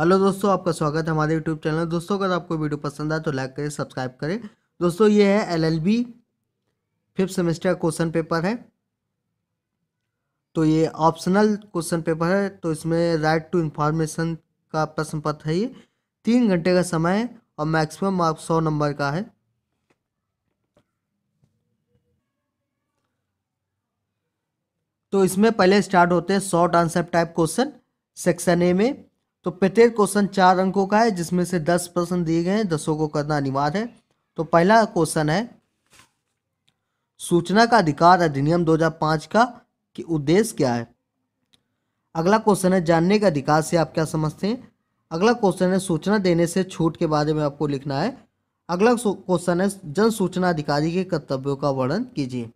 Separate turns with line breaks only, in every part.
hello दोस्तों आपका स्वागत है हमारे यूट्यूब चैनल दोस्तों अगर आपको वीडियो पसंद आए तो लाइक करें सब्सक्राइब करें दोस्तों ये है LLB fifth semester question paper है तो ये ऑप्शनल क्वेश्चन पेपर है तो इसमें राइट टू इन्फॉर्मेशन का प्रश्न पत्र है ये तीन घंटे का समय है और मैक्सिमम मार्क सौ नंबर का है तो इसमें पहले स्टार्ट होते हैं short answer type question section A में तो प्रत्येक क्वेश्चन चार अंकों का है जिसमें से दस प्रश्न दिए गए हैं दसों को करना अनिवार्य है तो पहला क्वेश्चन है सूचना का अधिकार अधिनियम 2005 का कि उद्देश्य क्या है अगला क्वेश्चन है जानने के अधिकार से आप क्या समझते हैं अगला क्वेश्चन है सूचना देने से छूट के बारे में आपको लिखना है अगला क्वेश्चन है जन सूचना अधिकारी के कर्तव्यों का वर्णन कीजिए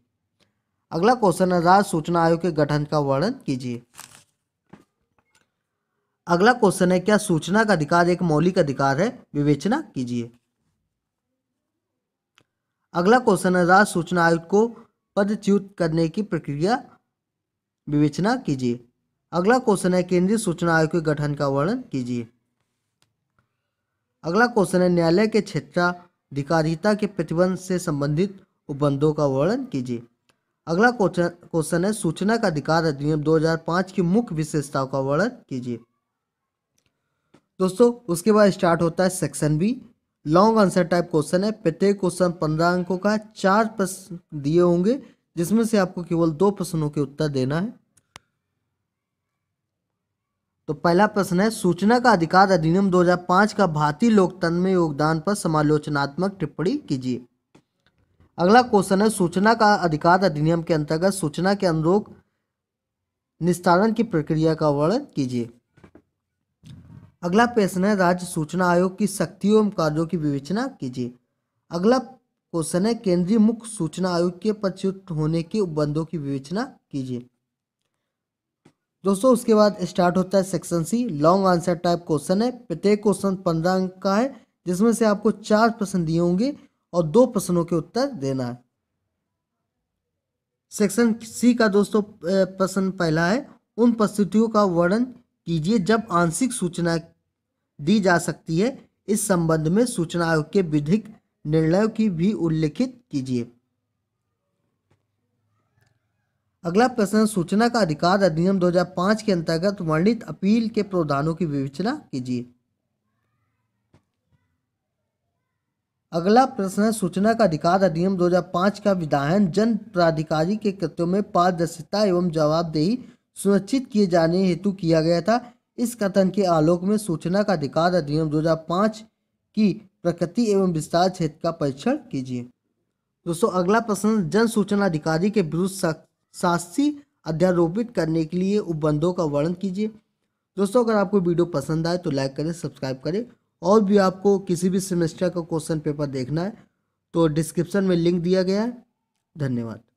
अगला क्वेश्चन है राज्य सूचना आयोग के गठन का वर्णन कीजिए अगला क्वेश्चन है क्या सूचना का अधिकार एक मौलिक अधिकार है विवेचना कीजिए अगला क्वेश्चन है राज्य सूचना आयुक्त को पदच्युत करने की प्रक्रिया विवेचना कीजिए अगला क्वेश्चन है केंद्रीय सूचना आयोग के गठन का वर्णन कीजिए अगला क्वेश्चन है न्यायालय के क्षेत्राधिकारिता के प्रतिबंध से संबंधित उपबंधों का वर्णन कीजिए अगला क्वेश्चन है सूचना का अधिकार अधिनियम 2005 की मुख्य विशेषताओं का वर्णन कीजिए दोस्तों उसके बाद स्टार्ट होता है section B long answer type question है प्रत्येक क्वेश्चन पंद्रह अंकों का चार प्रश्न दिए होंगे जिसमें से आपको केवल दो प्रश्नों के उत्तर देना है तो पहला प्रश्न है सूचना का अधिकार अधिनियम 2005 का भारतीय लोकतंत्र में योगदान पर समालोचनात्मक टिप्पणी कीजिए अगला क्वेश्चन है सूचना का अधिकार अधिनियम के अंतर्गत सूचना के अनुरोध निस्तारण की प्रक्रिया का वर्णन कीजिए अगला प्रश्न है राज्य सूचना आयोग की शक्तियों एवं कार्यों की विवेचना कीजिए अगला क्वेश्चन है केंद्रीय मुख्य सूचना आयोग के पदच्युत होने के उपबंधों की विवेचना कीजिए दोस्तों उसके बाद स्टार्ट होता है section C long answer type question है प्रत्येक क्वेश्चन पंद्रह अंक का है जिसमें से आपको चार प्रश्न दिए होंगे और दो प्रश्नों के उत्तर देना है सेक्शन सी का दोस्तों प्रश्न पहला है उन परिस्थितियों का वर्णन कीजिए जब आंशिक सूचना दी जा सकती है इस संबंध में सूचना आयोग के विधिक निर्णयों की भी उल्लेखित कीजिए अगला प्रश्न सूचना का अधिकार अधिनियम 2005 के अंतर्गत वर्णित अपील के प्रावधानों की विवेचना कीजिए अगला प्रश्न सूचना का अधिकार अधिनियम 2005 का विधायन जन प्राधिकारी के कृत्यों में पारदर्शिता एवं जवाबदेही सुनिश्चित किए जाने हेतु किया गया था इस कथन के आलोक में सूचना का अधिकार अधिनियम 2005 की प्रकृति एवं विस्तार क्षेत्र का परीक्षण कीजिए दोस्तों अगला प्रश्न जन सूचना अधिकारी के विरुद्ध शास्त्री अध्यारोपित करने के लिए उपबंधों का वर्णन कीजिए दोस्तों अगर आपको वीडियो पसंद आए तो लाइक करें सब्सक्राइब करें और भी आपको किसी भी सेमेस्टर का क्वेश्चन पेपर देखना है तो डिस्क्रिप्शन में लिंक दिया गया है धन्यवाद